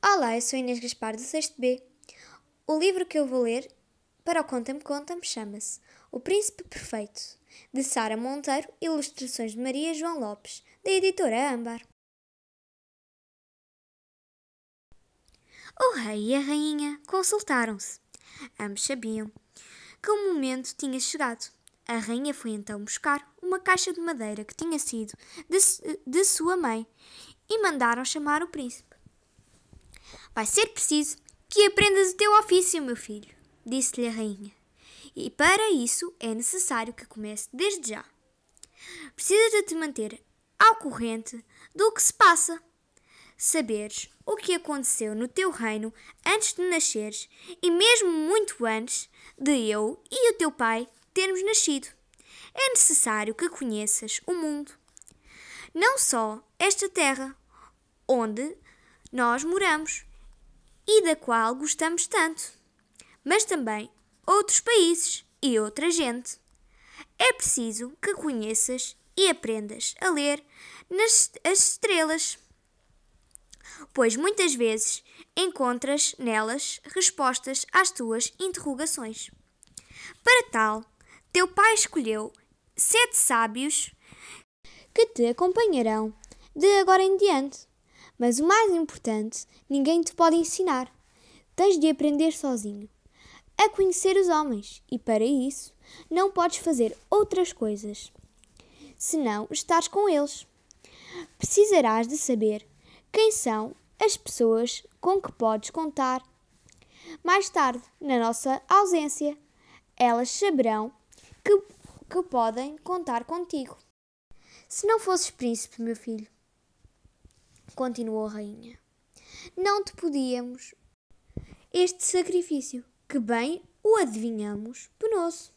Olá, eu sou Inês Gaspar do 6 B. O livro que eu vou ler para o Conta-me Conta-me chama-se O Príncipe Perfeito, de Sara Monteiro, ilustrações de Maria João Lopes, da editora Âmbar. O rei e a rainha consultaram-se. Ambos sabiam que o momento tinha chegado. A rainha foi então buscar uma caixa de madeira que tinha sido de, de sua mãe e mandaram chamar o príncipe. Vai ser preciso que aprendas o teu ofício, meu filho, disse-lhe a rainha. E para isso é necessário que comece desde já. Precisas de te manter ao corrente do que se passa. Saberes o que aconteceu no teu reino antes de nasceres e mesmo muito antes de eu e o teu pai termos nascido. É necessário que conheças o mundo. Não só esta terra, onde nós moramos e da qual gostamos tanto, mas também outros países e outra gente. É preciso que conheças e aprendas a ler nas, as estrelas, pois muitas vezes encontras nelas respostas às tuas interrogações. Para tal, teu pai escolheu sete sábios que te acompanharão de agora em diante. Mas o mais importante, ninguém te pode ensinar. Tens de aprender sozinho. A conhecer os homens, e para isso, não podes fazer outras coisas. Senão estás com eles. Precisarás de saber quem são as pessoas com que podes contar. Mais tarde, na nossa ausência, elas saberão que, que podem contar contigo. Se não fosses príncipe, meu filho, continuou a rainha. Não te podíamos. Este sacrifício, que bem o adivinhamos, penoso.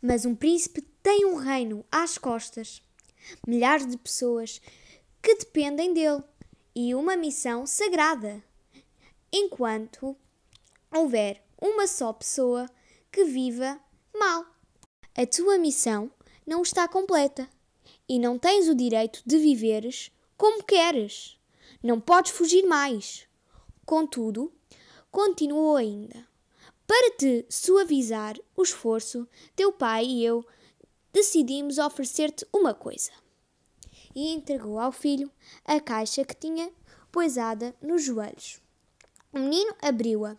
Mas um príncipe tem um reino às costas, milhares de pessoas que dependem dele e uma missão sagrada. Enquanto houver uma só pessoa que viva mal, a tua missão não está completa e não tens o direito de viveres como queres. Não podes fugir mais. Contudo, continuou ainda. Para te suavizar o esforço, teu pai e eu decidimos oferecer-te uma coisa. E entregou ao filho a caixa que tinha poisada nos joelhos. O menino abriu-a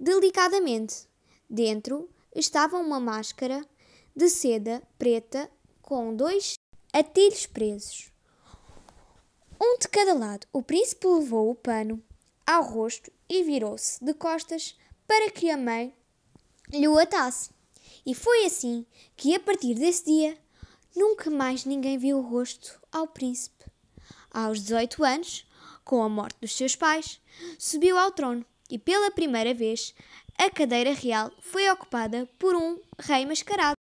delicadamente. Dentro estava uma máscara de seda preta com dois atilhos presos. Um de cada lado. O príncipe levou o pano ao rosto e virou-se de costas para que a mãe lhe o atasse. E foi assim que, a partir desse dia, nunca mais ninguém viu o rosto ao príncipe. Aos 18 anos, com a morte dos seus pais, subiu ao trono e, pela primeira vez, a cadeira real foi ocupada por um rei mascarado.